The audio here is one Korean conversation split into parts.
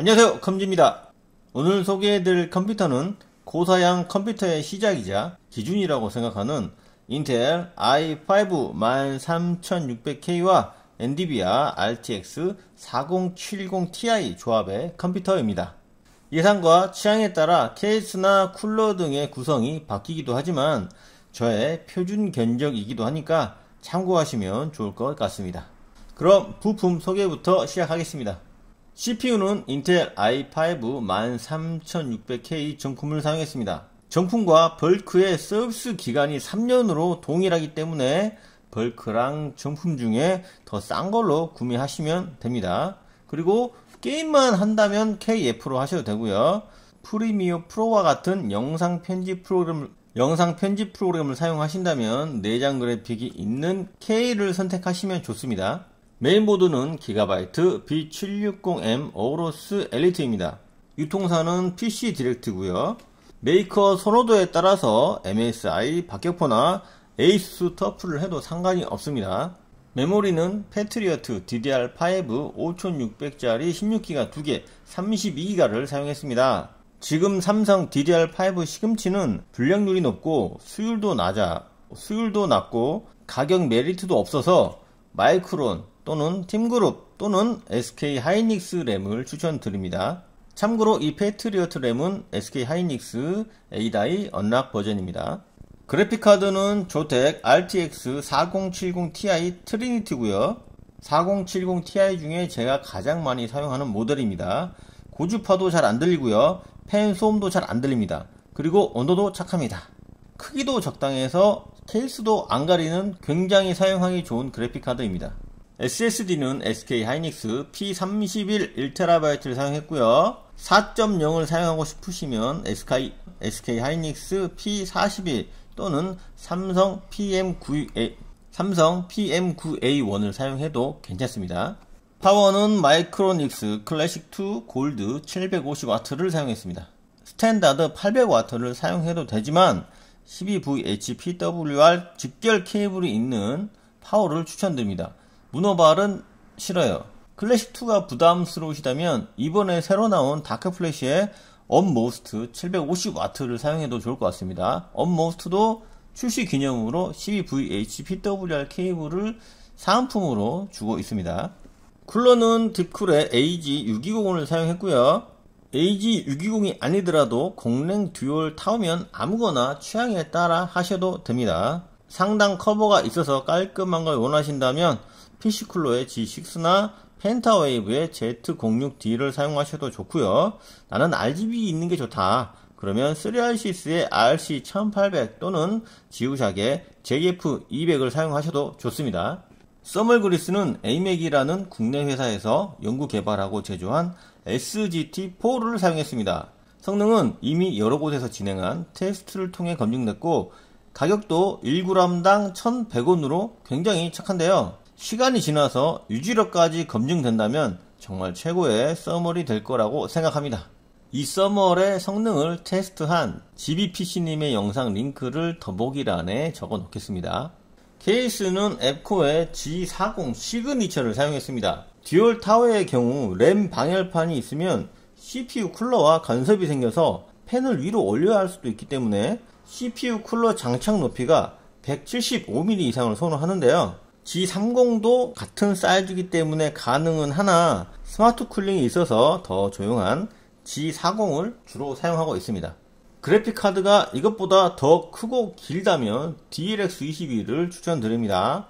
안녕하세요. 컴지입니다. 오늘 소개해드릴 컴퓨터는 고사양 컴퓨터의 시작이자 기준이라고 생각하는 인텔 i5-13600K와 엔비디아 RTX 4070Ti 조합의 컴퓨터입니다. 예산과 취향에 따라 케이스나 쿨러 등의 구성이 바뀌기도 하지만 저의 표준 견적이기도 하니까 참고하시면 좋을 것 같습니다. 그럼 부품 소개부터 시작하겠습니다. CPU는 인텔 i5 13600K 정품을 사용했습니다. 정품과 벌크의 서비스 기간이 3년으로 동일하기 때문에 벌크랑 정품 중에 더 싼 걸로 구매하시면 됩니다. 그리고 게임만 한다면 KF로 하셔도 되고요. 프리미어 프로와 같은 영상 편집 프로그램을 영상 편집 프로그램을 사용하신다면 내장 그래픽이 있는 K를 선택하시면 좋습니다. 메인보드는 기가바이트 B760M 어 오로스 엘리트입니다. 유통사는 PC 디렉트고요. 메이커 선호도에 따라서 MSI, 박격포나 에이수스 터프를 해도 상관이 없습니다. 메모리는 패트리어트 DDR5 5600짜리 16기가 2개, 32기가를 사용했습니다. 지금 삼성 DDR5 시금치는 불량률이 높고 수율도 낮아, 수율도 낮고 가격 메리트도 없어서 마이크론, 또는 팀그룹 또는 SK 하이닉스 램을 추천드립니다. 참고로 이 패트리어트 램은 SK 하이닉스 A-I 다이 언락 버전입니다. 그래픽카드는 조텍 RTX 4070 Ti 트리니티고요. 4070 Ti 중에 제가 가장 많이 사용하는 모델입니다. 고주파도 잘 안 들리고요. 팬 소음도 잘 안 들립니다. 그리고 온도도 착합니다. 크기도 적당해서 케이스도 안 가리는 굉장히 사용하기 좋은 그래픽카드입니다. SSD는 SK 하이닉스 P31 1TB를 사용했고요. 4.0을 사용하고 싶으시면 SK, SK 하이닉스 P41 또는 삼성 PM9A, 삼성 PM9A1을 사용해도 괜찮습니다. 파워는 마이크로닉스 클래식2 골드 750W를 사용했습니다. 스탠다드 800W를 사용해도 되지만 12VHPWR 직결 케이블이 있는 파워를 추천드립니다. 문어발은 싫어요. 클래식2가 부담스러우시다면 이번에 새로 나온 다크플래시의 업모스트 750W를 사용해도 좋을 것 같습니다. 업모스트도 출시 기념으로 12VH PWR 케이블을 사은품으로 주고 있습니다. 쿨러는 딥쿨의 a g 6 2 0을 사용했고요. AG620이 아니더라도 공랭 듀얼 타우면 아무거나 취향에 따라 하셔도 됩니다. 상당 커버가 있어서 깔끔한 걸 원하신다면 피시쿨로의 G6나 펜타웨이브의 Z06D를 사용하셔도 좋고요. 나는 RGB 있는 게 좋다. 그러면 3RCS의 RC1800 또는 지우샥의 JF200을 사용하셔도 좋습니다. 써멀 그리스는 에이맥이라는 국내 회사에서 연구 개발하고 제조한 SGT4를 사용했습니다. 성능은 이미 여러 곳에서 진행한 테스트를 통해 검증됐고 가격도 1g당 1,100원으로 굉장히 착한데요. 시간이 지나서 유지력까지 검증된다면 정말 최고의 써멀이 될 거라고 생각합니다. 이 써멀의 성능을 테스트한 GBPC님의 영상 링크를 더보기란에 적어 놓겠습니다. 케이스는 앱코의 G40 시그니처를 사용했습니다. 듀얼 타워의 경우 램 방열판이 있으면 CPU 쿨러와 간섭이 생겨서 팬을 위로 올려야 할 수도 있기 때문에 CPU 쿨러 장착 높이가 175mm 이상을 선호하는데요. G30도 같은 사이즈이기 때문에 가능은 하나 스마트 쿨링이 있어서 더 조용한 G40을 주로 사용하고 있습니다. 그래픽 카드가 이것보다 더 크고 길다면 d l x 2 2를 추천드립니다.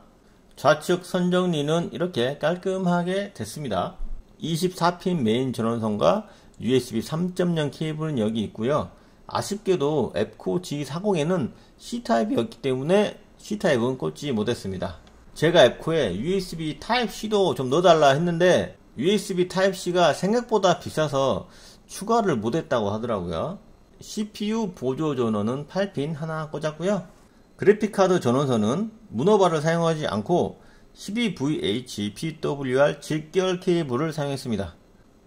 좌측 선정리는 이렇게 깔끔하게 됐습니다. 24핀 메인 전원선과 USB 3.0 케이블은 여기 있고요. 아쉽게도 앱코 G40에는 C타입이었기 때문에 C타입은 꽂지 못했습니다. 제가 앱코에 USB Type-C도 좀 넣어달라 했는데 USB Type-C가 생각보다 비싸서 추가를 못했다고 하더라고요. CPU 보조 전원은 8핀 하나 꽂았고요. 그래픽카드 전원선은 문어바를 사용하지 않고 12VH PWR 직결 케이블을 사용했습니다.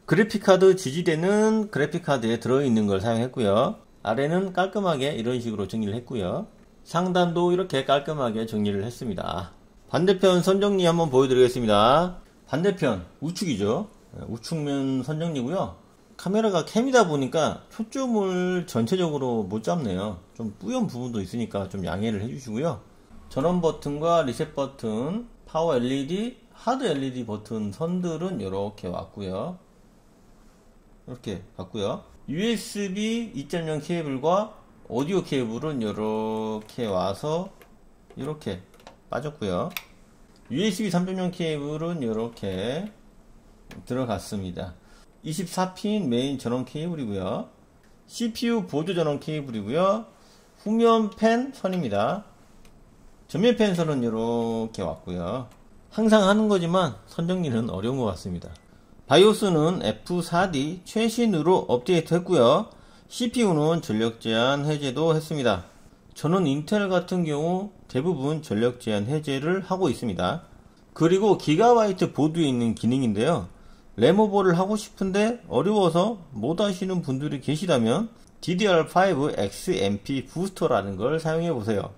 그래픽카드 지지대는 그래픽카드에 들어있는 걸 사용했고요. 아래는 깔끔하게 이런 식으로 정리를 했고요. 상단도 이렇게 깔끔하게 정리를 했습니다. 반대편 선정리 한번 보여드리겠습니다. 반대편 우측이죠. 네, 우측면 선정리고요. 카메라가 캠이다 보니까 초점을 전체적으로 못 잡네요. 좀 뿌연 부분도 있으니까 좀 양해를 해주시고요. 전원 버튼과 리셋 버튼, 파워 LED, 하드 LED 버튼 선들은 이렇게 왔고요. 이렇게 왔고요. USB 2.0 케이블과 오디오 케이블은 이렇게 와서 이렇게 빠졌고요. USB 3.0 케이블은 이렇게 들어갔습니다. 24핀 메인 전원 케이블이고요. CPU 보조 전원 케이블이고요. 후면 펜 선입니다. 전면 펜 선은 이렇게 왔고요. 항상 하는 거지만 선 정리는 어려운 것 같습니다. 바이오스는 F4D 최신으로 업데이트 했고요. CPU는 전력 제한 해제도 했습니다. 저는 인텔 같은 경우 대부분 전력 제한 해제를 하고 있습니다. 그리고 기가바이트 보드에 있는 기능인데요. 레모버를 하고 싶은데 어려워서 못 하시는 분들이 계시다면 DDR5 XMP 부스터라는 걸 사용해 보세요.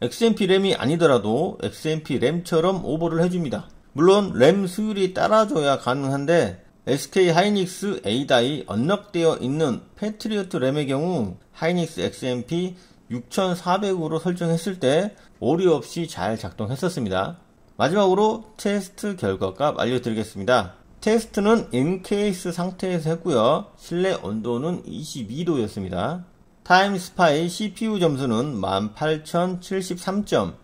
XMP 램이 아니더라도 XMP 램처럼 오버를 해줍니다. 물론 램 수율이 따라줘야 가능한데 SK 하이닉스 a 이다이 언락되어 있는 패트리어트 램의 경우 하이닉스 XMP 6400으로 설정했을 때 오류 없이 잘 작동했었습니다. 마지막으로 테스트 결과값 알려드리겠습니다. 테스트는 m 케이스 상태에서 했고요. 실내 온도는 22도였습니다. 타임스파의 CPU 점수는 18,073점,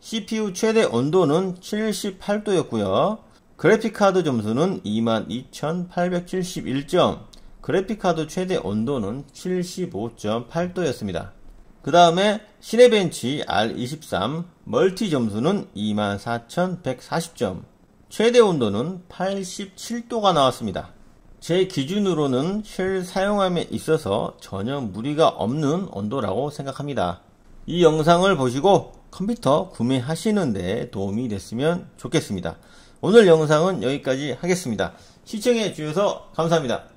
CPU 최대 온도는 78도였고요. 그래픽카드 점수는 22,871점, 그래픽카드 최대 온도는 75.8도였습니다. 그 다음에 시네벤치 R23 멀티 점수는 24,140점, 최대 온도는 87도가 나왔습니다. 제 기준으로는 쉘 사용함에 있어서 전혀 무리가 없는 온도라고 생각합니다. 이 영상을 보시고 컴퓨터 구매하시는데 도움이 됐으면 좋겠습니다. 오늘 영상은 여기까지 하겠습니다. 시청해 주셔서 감사합니다.